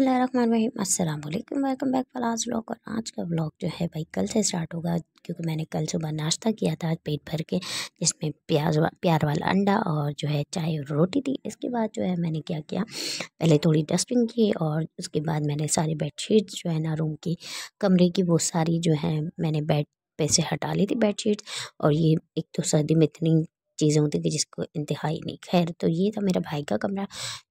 अस्सलाम वालेकुम welcome back आज व्लॉग और आज का व्लॉग जो है भाई कल से स्टार्ट होगा क्योंकि मैंने कल सुबह नाश्ता किया था पेट भर के जिसमें प्याज वा, प्यार वाला अंडा और जो है चाय और रोटी थी इसके बाद जो है मैंने क्या किया पहले थोड़ी डस्टिंग की और उसके बाद मैंने सारी बेडशीट जो है ना रूम की कमरे की वो सारी जो है मैंने बेड पे से हटा ली थी बेडशीट और ये एक तो सर्दी में इतनी चीज़ें होती कि जिसको इंतहाई नहीं खैर तो ये था मेरा भाई का कमरा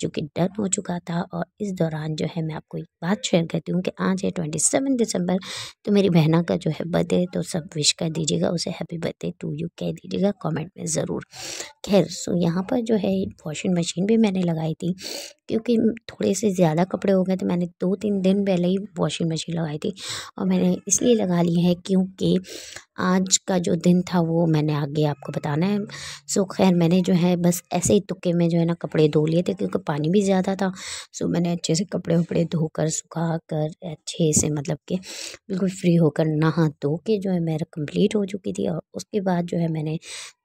जो कि डन हो चुका था और इस दौरान जो है मैं आपको एक बात शेयर करती हूँ कि आज है ट्वेंटी सेवन दिसंबर तो मेरी बहना का जो है बर्थडे तो सब विश कर दीजिएगा उसे हैप्पी बर्थडे टू यू कह दीजिएगा कमेंट में ज़रूर खैर सो यहाँ पर जो है वॉशिंग मशीन भी मैंने लगाई थी क्योंकि थोड़े से ज़्यादा कपड़े हो गए तो मैंने दो तीन दिन पहले ही वॉशिंग मशीन लगाई थी और मैंने इसलिए लगा ली है क्योंकि आज का जो दिन था वो मैंने आगे आपको बताना है सो खैर मैंने जो है बस ऐसे ही तुक्के में जो है ना कपड़े धो लिए थे क्योंकि पानी भी ज़्यादा था सो मैंने अच्छे से कपड़े वपड़े धोकर सुखा कर अच्छे से मतलब के बिल्कुल फ्री होकर नहा धो के जो है मेरा कंप्लीट हो चुकी थी और उसके बाद जो है मैंने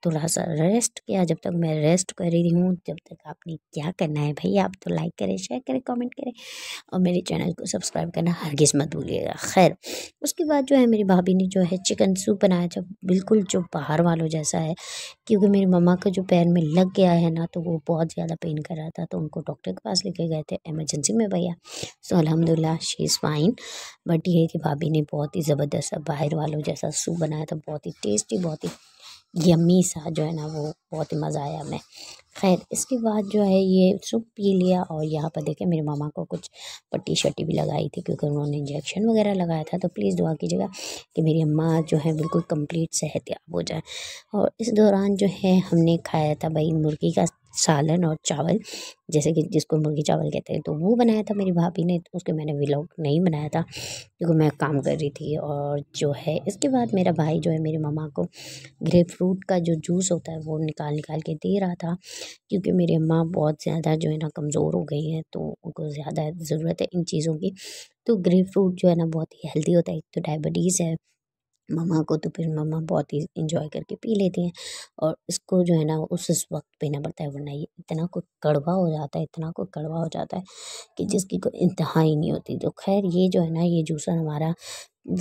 थोड़ा सा रेस्ट किया जब तक मैं रेस्ट कर रही हूँ जब तक आपने क्या करना है भाई आप तो लाइक करें शेयर करें कमेंट करें और मेरे चैनल को सब्सक्राइब करना हर मत भूलिएगा खैर उसके बाद जो है मेरी भाभी ने जो है चिकन सूप बनाया जब बिल्कुल जो बाहर वालों जैसा है क्योंकि मेरी मम्मा का जो पैर में लग गया है ना तो वो बहुत ज़्यादा पेन कर रहा था तो उनको डॉक्टर के पास लेके गए थे एमरजेंसी में भैया सो अलहमदिल्ला शी इज़ फाइन बट ये कि भाभी ने बहुत ही ज़बरदस्त बाहर वालों जैसा सूप बनाया था बहुत ही टेस्टी बहुत ही यम्मी सा जो है ना वो बहुत ही मज़ा आया हमें खैर इसके बाद जो है ये सूप पी लिया और यहाँ पर देखे मेरे मामा को कुछ पट्टी शट्टी भी लगाई थी क्योंकि उन्होंने इंजेक्शन वगैरह लगाया था तो प्लीज़ दुआ कीजिएगा कि मेरी अम्मा जो है बिल्कुल कंप्लीट याब हो जाए और इस दौरान जो है हमने खाया था भाई मुर्गी का सालन और चावल जैसे कि जिसको मुर्गी चावल कहते हैं तो वो बनाया था मेरी भाभी ने तो उसके मैंने व्लॉग नहीं बनाया था क्योंकि मैं काम कर रही थी और जो है इसके बाद मेरा भाई जो है मेरी मम्मा को ग्रेप फ्रूट का जो जूस होता है वो निकाल निकाल के दे रहा था क्योंकि मेरी अम्मा बहुत ज़्यादा जो है ना कमज़ोर हो गई हैं तो उनको ज़्यादा ज़रूरत है इन चीज़ों की तो ग्रेप फ्रूट जो है ना बहुत ही हेल्दी होता है एक तो डायबिटीज़ है मम्मा को तो फिर मम्मा बहुत ही इंजॉय करके पी लेती हैं और इसको जो है ना उस उस वक्त पीना पड़ता है वरना ये इतना कोई कड़वा हो जाता है इतना कोई कड़वा हो जाता है कि जिसकी कोई इंतहा ही नहीं होती तो खैर ये जो है ना ये जूसर हमारा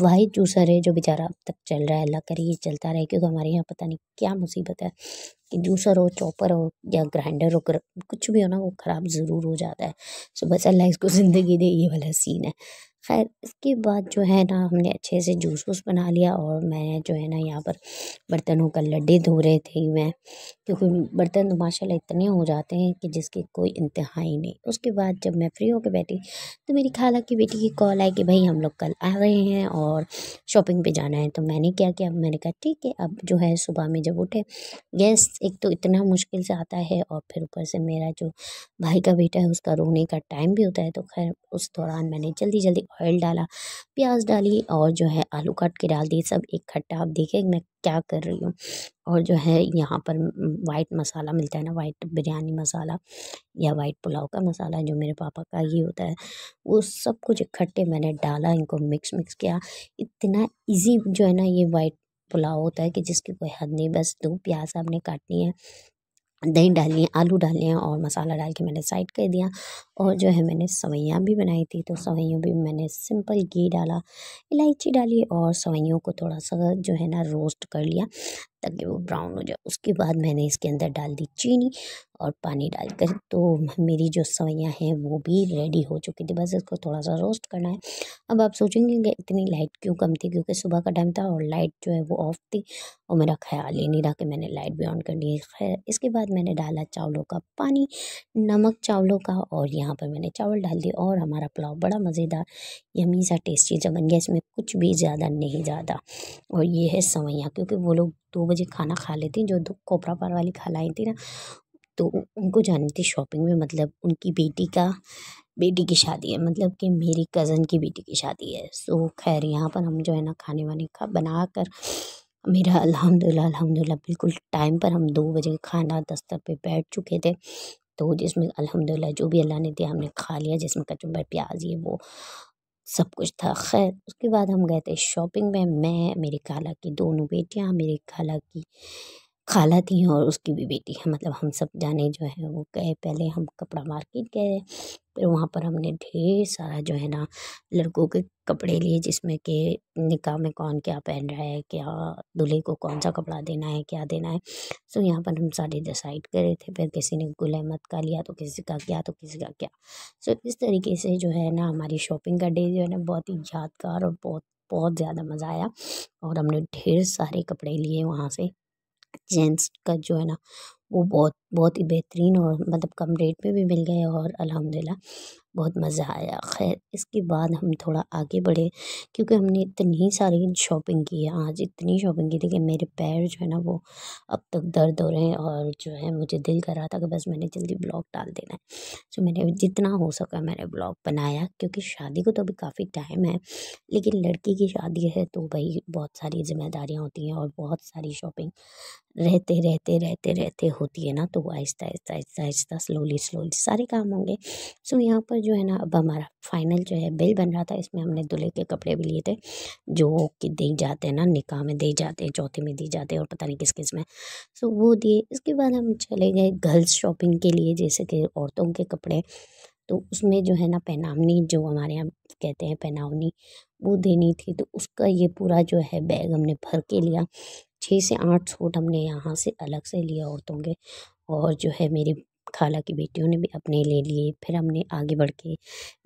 वाहिद जूसर है जो बेचारा अब तक चल रहा है अल्लाह करे ये चलता रहे क्योंकि हमारे यहाँ पता नहीं क्या मुसीबत है कि जूसर हो चॉपर हो या ग्राइंडर हो कुछ भी हो ना वो ख़राब ज़रूर हो जाता है सो बस अल्लाह इसको ज़िंदगी दे ये वाला सीन है खैर इसके बाद जो है ना हमने अच्छे से जूस वूस बना लिया और मैं जो है ना यहाँ पर बर्तनों का लड्डे धो रहे थे मैं क्योंकि बर्तन तो माशाला इतने हो जाते हैं कि जिसकी कोई इंतहा ही नहीं उसके बाद जब मैं फ्री होकर बैठी तो मेरी खाला की बेटी की कॉल आई कि भाई हम लोग कल आ रहे हैं और शॉपिंग पर जाना है तो मैंने क्या किया मैंने कहा ठीक है अब जो है सुबह में जब उठे गैस एक तो इतना मुश्किल से आता है और फिर ऊपर से मेरा जो भाई का बेटा है उसका रोने का टाइम भी होता है तो खैर उस दौरान मैंने जल्दी जल्दी ऑयल डाला प्याज डाली और जो है आलू काट के डाल दिए सब इकट्ठा आप देखें मैं क्या कर रही हूँ और जो है यहाँ पर वाइट मसाला मिलता है ना वाइट बिरयानी मसाला या वाइट पुलाव का मसाला जो मेरे पापा का ही होता है वो सब कुछ इकट्ठे मैंने डाला इनको मिक्स मिक्स किया इतना ईजी जो है ना ये वाइट पुलाव होता है कि जिसकी कोई हद नहीं बस दो प्याज आपने काटनी है दही डाली आलू डाले और मसाला डाल के मैंने साइड कर दिया और जो है मैंने सवैयाँ भी बनाई थी तो सवैयों भी मैंने सिंपल घी डाला इलायची डाली और सवैयों को थोड़ा सा जो है ना रोस्ट कर लिया ताकि वो ब्राउन हो जाए उसके बाद मैंने इसके अंदर डाल दी चीनी और पानी डालकर तो मेरी जो सवैयाँ हैं वो भी रेडी हो चुकी थी बस इसको थोड़ा सा रोस्ट करना है अब आप सोचेंगे कि इतनी लाइट क्यों कम थी क्योंकि सुबह का टाइम था और लाइट जो है वो ऑफ थी और मेरा ख्याल ही नहीं रहा कि मैंने लाइट भी ऑन कर दी खैर इसके बाद मैंने डाला चावलों का पानी नमक चावलों का और यहाँ पर मैंने चावल डाल दिए और हमारा पुलाव बड़ा मज़ेदार यमी सा टेस्टी चीज़ बन गया इसमें कुछ भी ज़्यादा नहीं ज़्यादा और ये है सवैयाँ क्योंकि वो लोग दो तो बजे खाना खा लेती जो दो कोपरा पार वाली खालाई थी ना तो उनको जानी थी शॉपिंग में मतलब उनकी बेटी का बेटी की शादी है मतलब कि मेरी कज़न की बेटी की शादी है सो खैर यहाँ पर हम जो है ना खाने वाने का बना कर मेरा अलहमदिल्ला अलहमदिल्ला बिल्कुल टाइम पर हम दो बजे खाना दस्तर पे बैठ चुके थे तो जिसमें अलहमदिल्ला जो भी अल्लाह ने दिया हमने खा लिया जिसमें कचुम्बर प्याज ये वो सब कुछ था खैर उसके बाद हम गए थे शॉपिंग में मैं मेरी खाला की दोनों बेटियाँ मेरी खाला की खाला थी और उसकी भी बेटी है मतलब हम सब जाने जो है वो गए पहले हम कपड़ा मार्केट गए फिर वहाँ पर हमने ढेर सारा जो है ना लड़कों के कपड़े लिए जिसमें कि निकाह में कौन क्या पहन रहा है क्या दूल्हे को कौन सा कपड़ा देना है क्या देना है सो यहाँ पर हम सारे डिसाइड करे थे फिर किसी ने गुल अहमद का लिया तो किसी का क्या तो किसी का क्या सो इस तरीके से जो है ना हमारी शॉपिंग का डे जो है ना बहुत ही यादगार और बहुत बहुत ज़्यादा मज़ा आया और हमने ढेर सारे कपड़े लिए वहाँ से जेंट्स का जो है ना वो बहुत बहुत ही बेहतरीन और मतलब कम रेट में भी मिल गए और अलहमदिल्ला बहुत मज़ा आया खैर इसके बाद हम थोड़ा आगे बढ़े क्योंकि हमने इतनी सारी शॉपिंग की है आज इतनी शॉपिंग की थी कि मेरे पैर जो है ना वो अब तक दर्द हो रहे हैं और जो है मुझे दिल कर रहा था कि बस मैंने जल्दी ब्लॉग डाल देना है सो मैंने जितना हो सका मैंने ब्लॉग बनाया क्योंकि शादी को तो अभी काफ़ी टाइम है लेकिन लड़की की शादी है तो भाई बहुत सारी जिम्मेदारियाँ होती हैं और बहुत सारी शॉपिंग रहते रहते रहते रहते होती है ना तो आहिस्ता आहिस्ता आहिस्ता आहिस्ता स्लोली स्लोली सारे काम होंगे सो यहाँ पर जो है ना अब हमारा फाइनल जो है बिल बन रहा था इसमें हमने दुल्हे के कपड़े भी लिए थे जो कि दी जाते हैं ना निकाह में दे जाते हैं चौथे में दी जाते हैं और पता नहीं किस किस में सो वो दिए इसके बाद हम चले गए गर्ल्स शॉपिंग के लिए जैसे कि औरतों के कपड़े तो उसमें जो है ना पहनावनी जो हमारे यहाँ कहते हैं पहनावनी वो देनी थी तो उसका ये पूरा जो है बैग हमने भर के लिया छः से आठ सूट हमने यहाँ से अलग से लिया औरतों के और जो है मेरी खाला की बेटियों ने भी अपने ले लिए फिर हमने आगे बढ़ के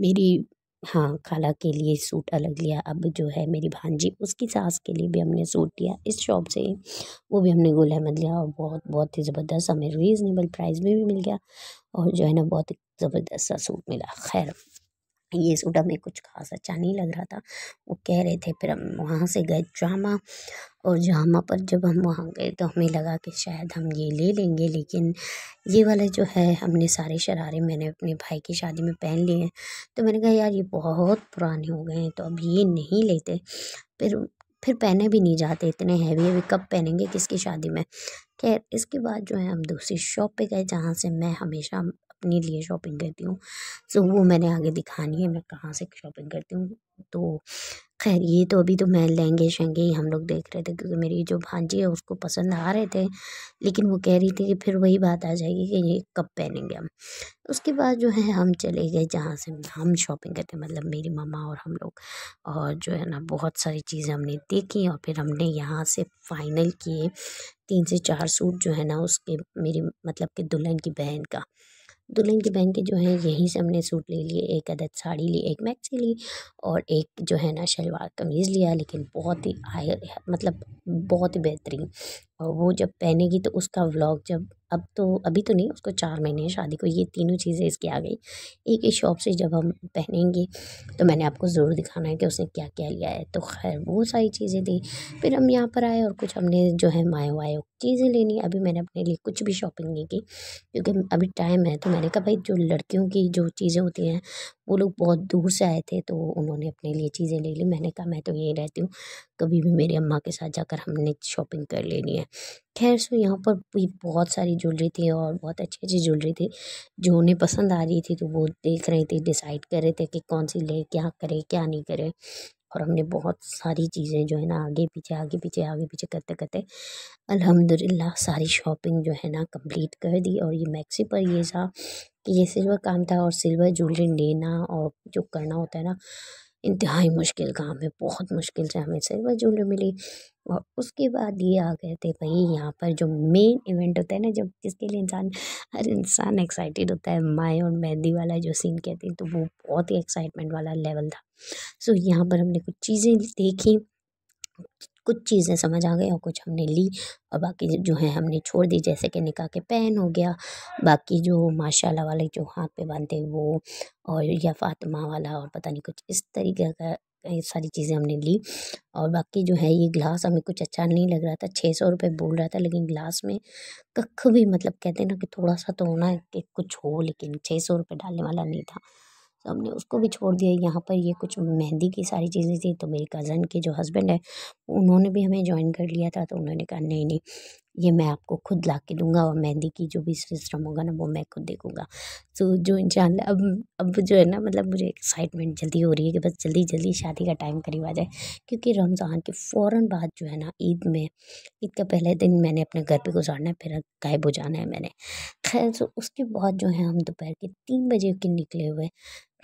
मेरी हाँ खाला के लिए सूट अलग लिया अब जो है मेरी भांजी उसकी सास के लिए भी हमने सूट लिया इस शॉप से वो भी हमने गुल अहमद लिया और बहुत बहुत ही ज़बरदस्त हमें रीज़नेबल प्राइस में भी मिल गया और जो है ना बहुत ज़बरदस्त सा सूट मिला खैर ये सोडा में कुछ खास अच्छा नहीं लग रहा था वो कह रहे थे फिर हम वहाँ से गए जामा और जामा पर जब हम वहाँ गए तो हमें लगा कि शायद हम ये ले लेंगे लेकिन ये वाला जो है हमने सारे शरारे मैंने अपने भाई की शादी में पहन लिए हैं तो मैंने कहा यार ये बहुत पुराने हो गए हैं तो अब ये नहीं लेते फिर फिर पहने भी नहीं जाते इतने हैवी हैवी कब पहनेंगे किसकी शादी में खैर इसके बाद जो है हम दूसरी शॉप पे गए जहाँ से मैं हमेशा अपने लिए शॉपिंग करती हूँ सो तो वो मैंने आगे दिखानी है मैं कहाँ से शॉपिंग करती हूँ तो खैर ये तो अभी तो मैं लहंगे शहंगे ही हम लोग देख रहे थे क्योंकि मेरी जो भांजी है उसको पसंद आ रहे थे लेकिन वो कह रही थी कि फिर वही बात आ जाएगी कि ये कब पहनेंगे हम उसके बाद जो है हम चले गए जहाँ से हम शॉपिंग करते मतलब मेरी मामा और हम लोग और जो है ना बहुत सारी चीज़ें हमने देखी और फिर हमने यहाँ से फ़ाइनल किए तीन से चार सूट जो है ना उसके मेरी मतलब कि दुल्हन की बहन का दुल्हन की बहन के जो है यहीं से हमने सूट ले लिए एक अदद साड़ी ली एक मैक्सी ली और एक जो है ना शलवार कमीज़ लिया लेकिन बहुत ही आय मतलब बहुत ही बेहतरीन और वो जब पहनेगी तो उसका व्लॉग जब अब तो अभी तो नहीं उसको चार महीने शादी को ये तीनों चीज़ें इसकी आ गई एक ही शॉप से जब हम पहनेंगे तो मैंने आपको ज़रूर दिखाना है कि उसने क्या क्या लिया है तो खैर वो सारी चीज़ें दी फिर हम यहाँ पर आए और कुछ हमने जो है मायो वायो चीज़ें लेनी अभी मैंने अपने लिए कुछ भी शॉपिंग नहीं की क्योंकि अभी टाइम है तो मैंने कहा भाई जो लड़कियों की जो चीज़ें होती हैं वो लोग बहुत दूर से आए थे तो उन्होंने अपने लिए चीज़ें ले ली मैंने कहा मैं तो यहीं रहती हूँ कभी भी मेरी अम्मा के साथ जाकर हमने शॉपिंग कर लेनी है खैर सो यहाँ पर भी बहुत सारी ज्वेलरी थी और बहुत अच्छी अच्छी ज्वेलरी थी जो उन्हें पसंद आ रही थी तो वो देख रहे थे डिसाइड कर रहे थे कि कौन सी ले क्या करे क्या नहीं करे और हमने बहुत सारी चीज़ें जो है ना आगे पीछे आगे पीछे आगे पीछे करते करते अलहमदिल्ला सारी शॉपिंग जो है ना कंप्लीट कर दी और ये मैक्सी पर ये था कि ये सिल्वर काम था और सिल्वर ज्वेलरी लेना और जो करना होता है ना इंतहाई मुश्किल काम है बहुत मुश्किल से हमें सिल्वर ज्वेलरी मिली और उसके बाद ये आ गए थे भाई यहाँ पर जो मेन इवेंट होता है ना जब जिसके लिए इंसान हर इंसान एक्साइटेड होता है माए और मेहंदी वाला जो सीन कहते हैं तो वो बहुत ही एक्साइटमेंट वाला लेवल था सो यहाँ पर हमने कुछ चीज़ें देखी कुछ चीज़ें समझ आ गई और कुछ हमने ली और बाकी जो है हमने छोड़ दी जैसे कि निकाह के पेन हो गया बाकी जो माशाल्लाह वाले जो हाथ पे बांधते वो और या फातिमा वाला और पता नहीं कुछ इस तरीके का ये सारी चीज़ें हमने ली और बाकी जो है ये गिलास हमें कुछ अच्छा नहीं लग रहा था छः सौ रुपये बोल रहा था लेकिन गिलास में कख भी मतलब कहते हैं ना कि थोड़ा सा तो होना है कि कुछ हो लेकिन छः सौ रुपये डालने वाला नहीं था तो हमने उसको भी छोड़ दिया यहाँ पर ये कुछ मेहंदी की सारी चीज़ें थी तो मेरी कज़न के जो हस्बैंड है उन्होंने भी हमें ज्वाइन कर लिया था तो उन्होंने कहा नहीं नहीं ये मैं आपको खुद ला के दूँगा और मेहंदी की जो भी सिस्टम होगा ना वो मैं खुद देखूँगा तो जो शह अब अब जो है ना मतलब मुझे एक्साइटमेंट जल्दी हो रही है कि बस जल्दी जल्दी शादी का टाइम करीब आ जाए क्योंकि रमज़ान के फ़ौर बाद जो है ना ईद में ईद का पहले दिन मैंने अपने घर पर गुजारना है फिर गायब हो जाना है मैंने खैर तो उसके बाद जो है हम दोपहर के तीन बजे के निकले हुए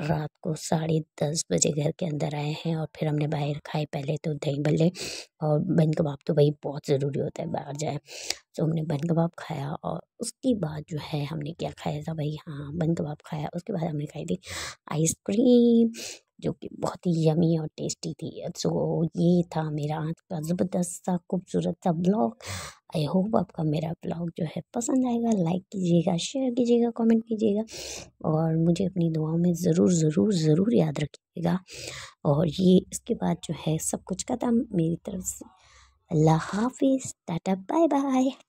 रात को साढ़े दस बजे घर के अंदर आए हैं और फिर हमने बाहर खाए पहले तो दही भल्ले और बन कबाब तो भाई बहुत ज़रूरी होता है बाहर जाए तो हमने बन कबाब खाया और उसके बाद जो है हमने क्या खाया था भाई हाँ बन कबाब खाया उसके बाद हमने खाई थी आइसक्रीम जो कि बहुत ही यमी और टेस्टी थी सो ये था मेरा आज का ज़बरदस्त सा खूबसूरत सा ब्लॉग आई होप आपका मेरा ब्लॉग जो है पसंद आएगा लाइक कीजिएगा शेयर कीजिएगा कमेंट कीजिएगा और मुझे अपनी दुआओं में ज़रूर ज़रूर ज़रूर याद रखिएगा और ये इसके बाद जो है सब कुछ ख़त्म मेरी तरफ से अल्लाह हाफिज़ टाटा बाय बाय